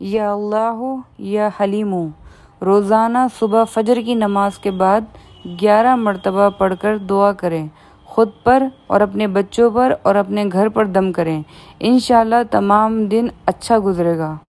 या अल्लाह या हलीमू रोज़ाना सुबह फजर की नमाज के बाद ग्यारह मरतबा पढ़कर दुआ करें ख़ुद पर और अपने बच्चों पर और अपने घर पर दम करें इन तमाम दिन अच्छा गुजरेगा